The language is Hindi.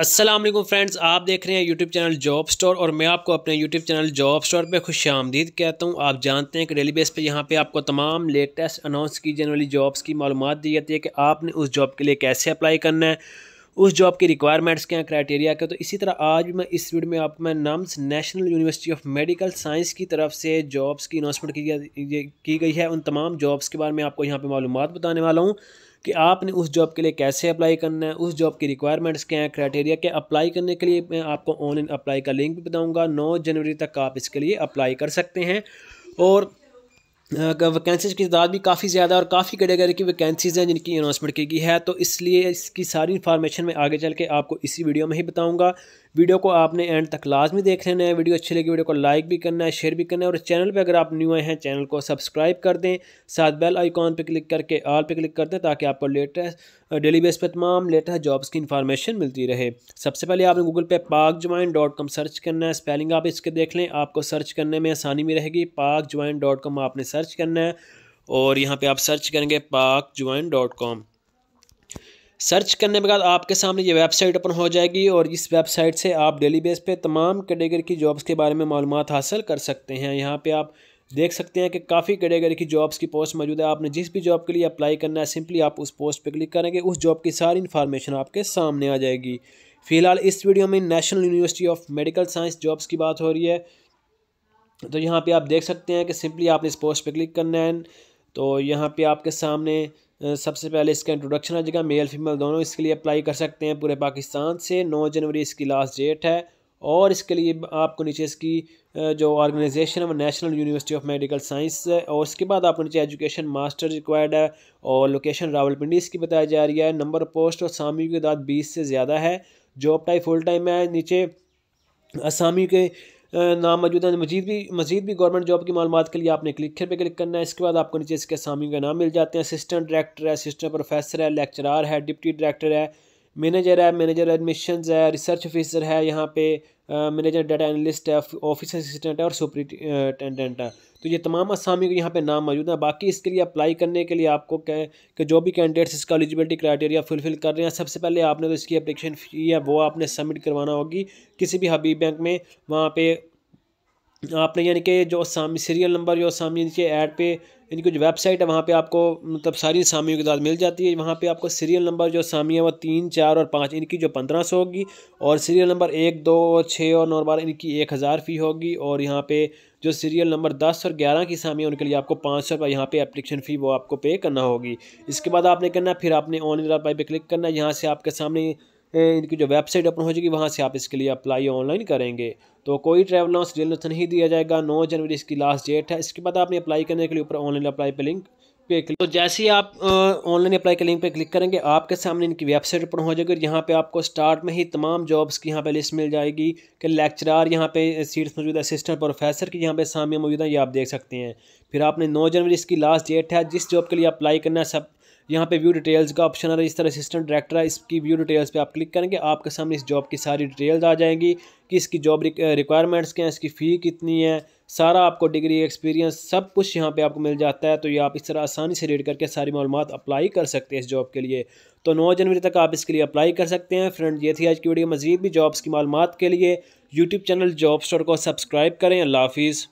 असलम फ्रेंड्स आप देख रहे हैं यूट्यूब चैनल जॉब स्टोर और मैं आपको अपने यूट्यूब चैनल जॉब स्टोर पर खुश आमदीद कहता हूँ आप जानते हैं कि डेली बेस पर यहाँ पर आपको तमाम लेटेस्ट अनाउंस की जाने वाली जॉब्स की मालूम दी जाती है कि आपने उस जॉब के लिए कैसे अप्लाई करना है उस जॉब की रिक्वायरमेंट्स क्या हैं क्राइटेरिया क्या तो इसी तरह आज भी मैं इस वीडियो में आपको मैं NUMS national university of medical science की तरफ से जॉब्स की अनाउंसमेंट की गई है उन तमाम जॉब्स के बारे में आपको यहाँ पर मालूम बताने वाला हूँ कि आपने उस जॉब के लिए कैसे अप्लाई करना है उस जॉब की रिक्वायरमेंट्स क्या हैं क्राइटेरिया क्या अप्लाई करने के लिए मैं आपको ऑनलाइन अप्लाई का लिंक भी बताऊँगा नौ जनवरी तक आप इसके लिए अप्लाई कर सकते हैं और वैकेंसीज की तादाद भी काफ़ी ज़्यादा और काफ़ी कैटेगरी की वैकेंसीज हैं जिनकी अनाउंसमेंट की गई है तो इसलिए इसकी सारी इन्फॉर्मेशन मैं आगे चल के आपको इसी वीडियो में ही बताऊंगा वीडियो को आपने एंड तक लाजमी देख लेना है वीडियो अच्छी लगी वीडियो को लाइक भी करना है शेयर भी करना है और चैनल पर अगर आप न्यू आए हैं चैनल को सब्सक्राइब कर दें साथ बेल आइकॉन पर क्लिक करके आल पर क्लिक कर दें ताकि आपको लेटेस्ट डेली बेस पर तमाम लेटेस्ट जॉब्स की इन्फॉर्मेशन मिलती रहे सबसे पहले आपने गूगल पे पाक ज्वाइन डॉट कॉम सर्च करना है स्पेलिंग आप इसके देख लें आपको सर्च करने में आसानी भी रहेगी पाक ज्वाइन डॉट कॉम आपने सर्च करना है और यहाँ पर आप सर्च करेंगे पाक ज्वाइन डॉट कॉम सर्च करने के बाद आपके सामने ये वेबसाइट ओपन हो जाएगी और इस वेबसाइट से आप डेली बेस पे तमाम कैटेगरी की जॉब्स के बारे में मालूम हासिल कर सकते हैं यहाँ पे आप देख सकते हैं कि काफ़ी कैटेगरी की जॉब्स की पोस्ट मौजूद है आपने जिस भी जॉब के लिए अप्लाई करना है सिंपली आप उस पोस्ट पर क्लिक करेंगे उस जॉब की सारी इन्फॉर्मेशन आपके सामने आ जाएगी फिलहाल इस वीडियो में national university of medical science jobs की बात हो रही है तो यहाँ पर आप देख सकते हैं कि सिंपली आपने इस पोस्ट पर क्लिक करना है तो यहाँ पर आपके सामने सबसे पहले इसका इंट्रोडक्शन आ जाएगा मेल फीमेल दोनों इसके लिए अप्लाई कर सकते हैं पूरे पाकिस्तान से नौ जनवरी इसकी लास्ट डेट है और इसके लिए आपको नीचे इसकी जो ऑर्गेनाइजेशन है वो national university of medical science है और उसके बाद आपको नीचे एजुकेशन मास्टर रिक्वायर्ड है और लोकेशन रावलपिंडी इसकी बताई जा रही है नंबर पोस्ट और सामी की तादाद बीस से ज़्यादा है जॉब टाइप फुल टाइम है नीचे असामी के नाम मौजूद है मजीद भी मजीद भी गवर्नमेंट जॉब की मालूम के लिए आपने क्लिक पे क्लिक करना है इसके बाद आपको नीचे इसके असामियों के नाम मिल जाते हैं असिस्टेंट डायरेक्टर है असिस्टेंट प्रोफेसर है लेक्चरार है डिप्टी डायरेक्टर है मैनेजर है मैनेजर एडमिशन है रिसर्च ऑफिसर है यहाँ पे मैनेजर डाटा एनालिस्ट है ऑफिस असिस्टेंट है और सुपरिटेंडेंट है तो ये तमाम असामी के यहाँ पे नाम मौजूद है बाकी इसके लिए अप्लाई करने के लिए आपको क्या कि जो भी कैंडिडेट्स इसका एलिजिबिलिटी क्राइटेरिया फुलफिल कर रहे हैं सबसे पहले आपने तो इसकी अप्लीकेशन फी है वो आपने सबमिट करवाना होगी किसी भी हबीब बैंक में वहाँ पे आपने यानी कि जो सामी सीरियल नंबर जो सामी यानी कि ऐड पे यानी कि जो वेबसाइट है वहाँ पे आपको मतलब सारी सामियों की दाद मिल जाती है वहाँ पे आपको सीरियल नंबर जो सामी है वो तीन चार और पाँच इनकी जो पंद्रह सौ होगी और सीरियल नंबर एक दो छः और नौ बारह इनकी एक हज़ार फ़ी होगी और यहाँ पे जो सीरियल नंबर दस और ग्यारह की सामी है उनके लिए आपको पाँच सौ रुपये यहाँ पर एप्लीकेशन फ़ी वो आपको पे करना होगी इसके बाद आपने करना फिर आपने ऑनलाइन पे क्लिक करना यहाँ से आपके सामने इनकी जो वेबसाइट ओपन हो जाएगी वहाँ से आप इसके लिए अप्लाई ऑनलाइन करेंगे तो कोई ट्रैवल लॉन्स डिटेल नहीं दिया जाएगा नौ जनवरी इसकी लास्ट डेट है इसके बाद आपने अप्लाई करने के लिए ऊपर ऑनलाइन अप्लाई पर लिंक पे क्लिक तो जैसे ही आप ऑनलाइन अप्लाई के लिंक पे क्लिक करेंगे आपके सामने इनकी वेबसाइट ओपन हो जाएगी और यहाँ पे आपको स्टार्ट में ही तमाम जॉब्स की यहाँ पे लिस्ट मिल जाएगी कि लेक्चरार यहाँ पे सीट्स मौजूद है असिस्टेंट प्रोफेसर की यहाँ पे सामने मौजूद है ये आप देख सकते हैं फिर आपने नौ जनवरी इसकी लास्ट डेट है जिस जॉब के लिए अप्लाई करना है सब यहाँ पे व्यू डिटेल्स का ऑप्शन आ रहा है इस तरह असिस्टेंट डायरेक्टर है इसकी व्यू डिटेल्स पे आप क्लिक करेंगे आपके सामने इस जॉब की सारी डिटेल्स आ जाएंगी कि इसकी जॉब रिक्वायरमेंट्स क्या हैं इसकी फ़ी कितनी है सारा आपको डिग्री एक्सपीरियंस सब कुछ यहाँ पे आपको मिल जाता है तो ये आप इस तरह आसानी से रीड करके सारी मालूम अप्लाई कर सकते हैं इस जॉब के लिए तो नौ जनवरी तक आप इसके लिए अप्लाई कर सकते हैं फ्रेंड ये थी आज की वीडियो मजीद भी जॉब्स की मालूम के लिए यूट्यूब चैनल जॉब स्टोर को सब्सक्राइब करें अल्लाह हाफिज़